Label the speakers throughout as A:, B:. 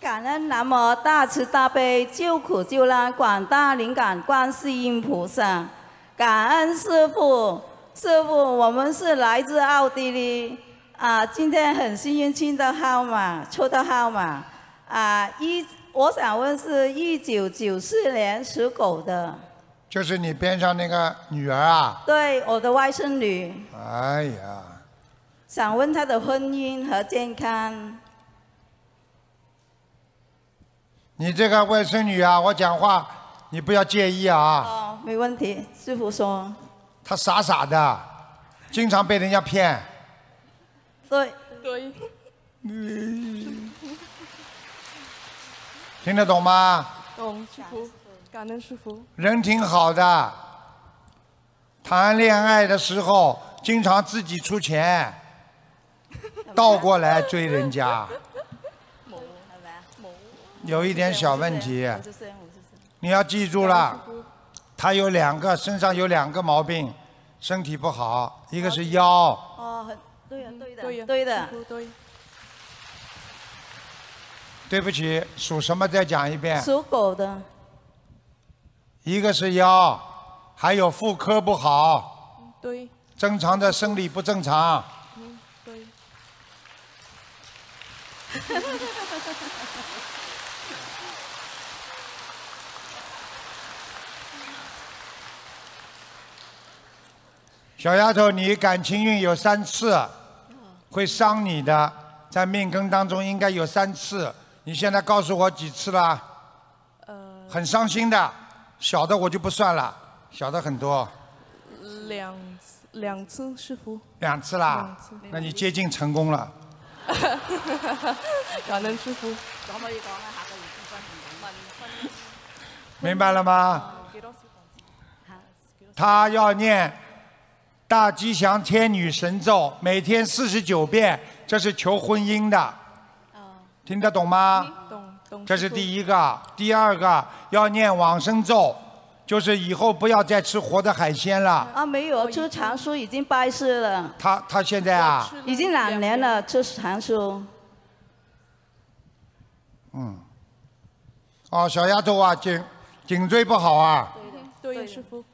A: 感恩南无大慈大悲救苦救难广大灵感观世音菩萨。感恩师傅，师傅，我们是来自奥地利，啊，今天很幸运听到号码，抽到号码，啊，一，我想问是一九九四年属狗的，
B: 就是你边上那个女儿啊？
A: 对，我的外甥女。
B: 哎呀，
A: 想问她的婚姻和健康。
B: 你这个外甥女啊，我讲话你不要介意啊。哦，
A: 没问题，师傅说。
B: 他傻傻的，经常被人家骗。
A: 对对。
B: 听得懂吗？
A: 懂，师傅，感恩师傅。
B: 人挺好的，谈恋爱的时候经常自己出钱，倒过来追人家。有一点小问题，你要记住了，他有两个身上有两个毛病，身体不好，一个是腰。
A: 哦，对呀，对的，对的，
B: 对。不起，属什么再讲一遍？属狗的。一个是腰，还有妇科不好。对。正常的生理不正常。
A: 对。
B: 小丫头，你感情运有三次，会伤你的，在命根当中应该有三次。你现在告诉我几次了？呃。很伤心的，小的我就不算了，小的很多。
A: 两两次是福。
B: 两次啦，那你接近成功了。
A: 哈哈哈哈哈！感恩师傅，
B: 明白了吗？他要念。大吉祥天女神咒，每天四十九遍，这是求婚姻的，听得懂吗？懂懂。这是第一个，第二个要念往生咒，就是以后不要再吃活的海鲜了。
A: 啊，没有，吃长书已经拜师了。
B: 他他现在啊？
A: 已经两年了，吃长书。
B: 嗯。哦，小丫头啊，颈颈椎不好啊？
A: 对对师傅。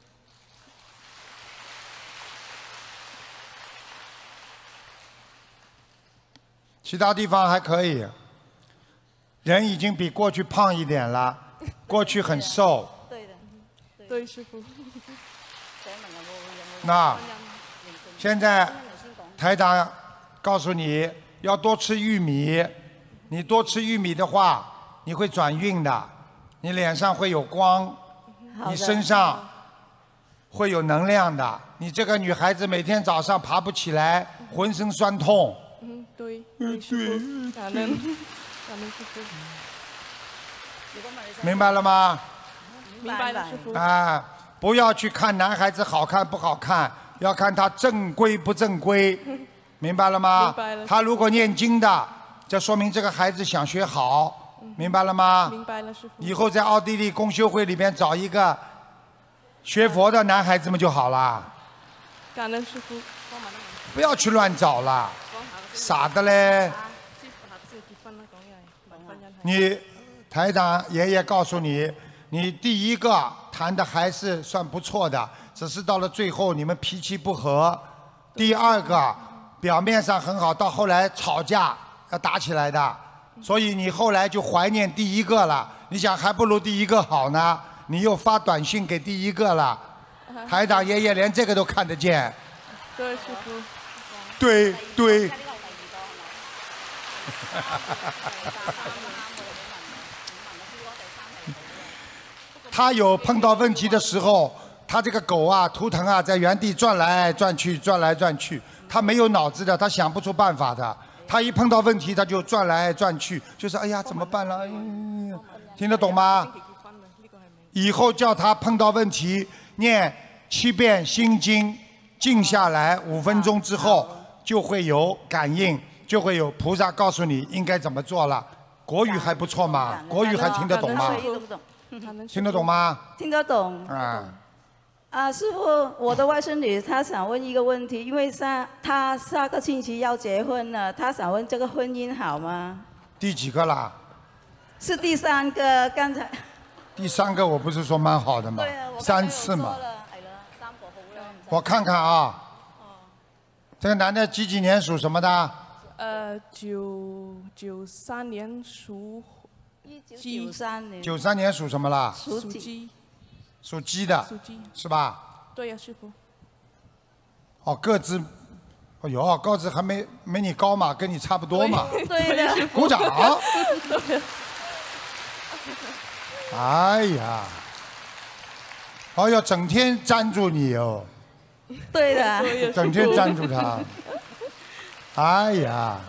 B: 其他地方还可以，人已经比过去胖一点了，过去很瘦。对的，对师傅。那现在台长告诉你，要多吃玉米。你多吃玉米的话，你会转运的，你脸上会有光，你身上会有能量的。你这个女孩子每天早上爬不起来，浑身酸痛。
A: 对，感恩。
B: 明白了吗？明白。了，啊，不要去看男孩子好看不好看，要看他正规不正规，明白了吗？明白了。他如果念经的，这说明这个孩子想学好，
A: 明白了吗？明白了，师傅。以后在奥
B: 地利公修会里边找一个学佛的男孩子们就好了。
A: 感恩师傅，
B: 不要去乱找了。傻的嘞！你台长爷爷告诉你，你第一个谈的还是算不错的，只是到了最后你们脾气不和。第二个表面上很好，到后来吵架要打起来的，所以你后来就怀念第一个了。你想还不如第一个好呢，你又发短信给第一个了。台长爷爷连这个都看得见。师傅，对对。他有碰到问题的时候，他这个狗啊、图腾啊，在原地转来转去、转来转去，他没有脑子的，他想不出办法的。他一碰到问题，他就转来转去，就是哎呀，怎么办了？听得懂吗？以后叫他碰到问题，念七遍心经，静下来五分钟之后，就会有感应。就会有菩萨告诉你应该怎么做了。国语还不错嘛，国语还听得懂吗？
A: 听得懂吗？听得懂。啊，啊师傅，我的外甥女她想问一个问题，因为三，她下个星期要结婚了，她想问这个婚姻好吗？
B: 第几个啦？
A: 是第三个，刚才。
B: 第三个我不是说蛮好的吗？三次嘛。我看看啊，这个男的几几年属什么的？
A: 九九三年属鸡，九三
B: 年属什么啦？属鸡，属鸡的，是吧？对呀，师傅。哦，个子，哦哟，个子还没没你高嘛，跟你差不多嘛。对的。鼓掌。哎呀，哎呀，整天粘住你哦。
A: 对的。整天粘住他。
B: 哎呀。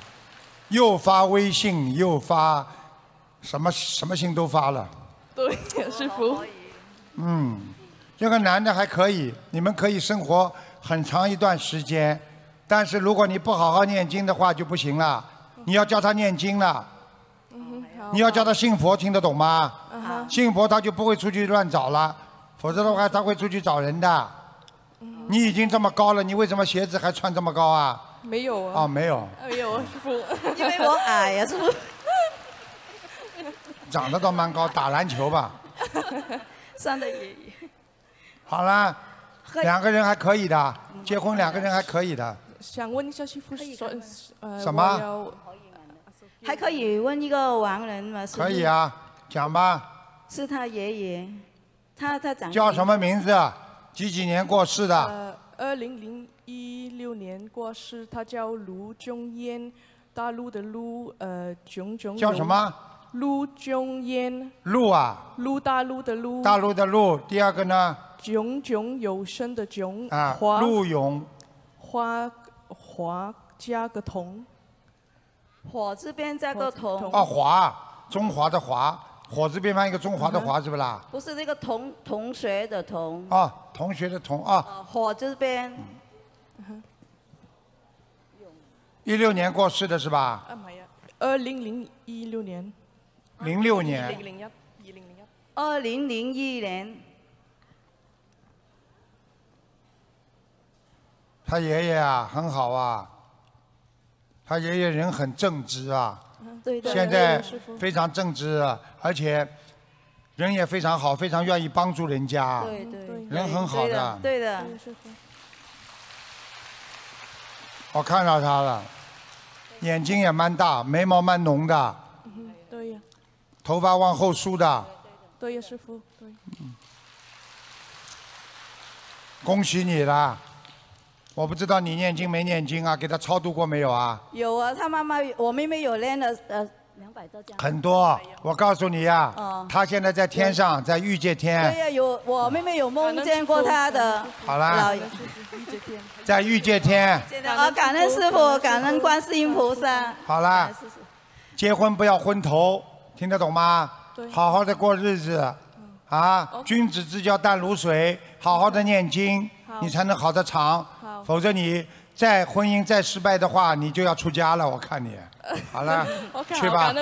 B: 又发微信，又发什么什么信都发了。
A: 对，是傅。
B: 嗯，这个男的还可以，你们可以生活很长一段时间，但是如果你不好好念经的话就不行了。你要教他念经了，你要教他信佛，听得懂吗？信佛他就不会出去乱找了，否则的话他会出去找人的。你已经这么高了，你为什么鞋子还穿这么高啊？没有啊！啊，没有。
A: 没有，师傅，因为我矮呀，是不
B: 长得倒蛮高，打篮球吧。
A: 算了，爷爷。
B: 好了。两个人还可以的，结婚两个人还可以的。
A: 想问一下，幸福说呃什么？还可以问一个亡人吗？可以啊，
B: 讲吧。
A: 是他爷爷，他他长。叫什么名字？
B: 几几年过世的？
A: 二零零一六年过世，他叫卢中烟，大陆的卢，呃，炯炯叫什么？卢中烟。卢啊。卢大陆的卢。大
B: 陆的卢，第二个呢？
A: 炯炯有声的炯。啊，陆永。花
B: 华
A: 加个同，火这边加个同。哦，
B: 华，中华的华。火字边放一个中华的华，是不啦？
A: 不是那个同同学的同。
B: 啊，同学的同啊。
A: 火字边。
B: 一六年过世的是吧？啊，没
A: 有，二零零一六年。
B: 零六年。零
A: 零一。零零一。二零零一年。
B: 他爷爷啊，很好啊。他爷爷人很正直啊。
A: 现在非常
B: 正直，而且人也非常好，非常愿意帮助人家。对对，人很好的。对的。我看到他了，眼睛也蛮大，眉毛蛮浓的。
A: 嗯，对。
B: 头发往后梳的。
A: 对呀，师傅。对。
B: 恭喜你啦！我不知道你念经没念经啊？给他超度过没有啊？
A: 有啊，他妈妈，我妹妹有念了，呃，两
B: 百多家。很多，我告诉你呀。哦。他现在在天上，在御界天。对
A: 呀，有我妹妹有梦见过他的。
B: 好了。在御界天。
A: 啊，感恩师傅，感恩观世音菩萨。
B: 好了。结婚不要昏头，听得懂吗？好好的过日子。啊，君子之交淡如水，好好的念经，你才能好的长。否则，你再婚姻再失败的话，你就要出家了。我看你，好了，去吧。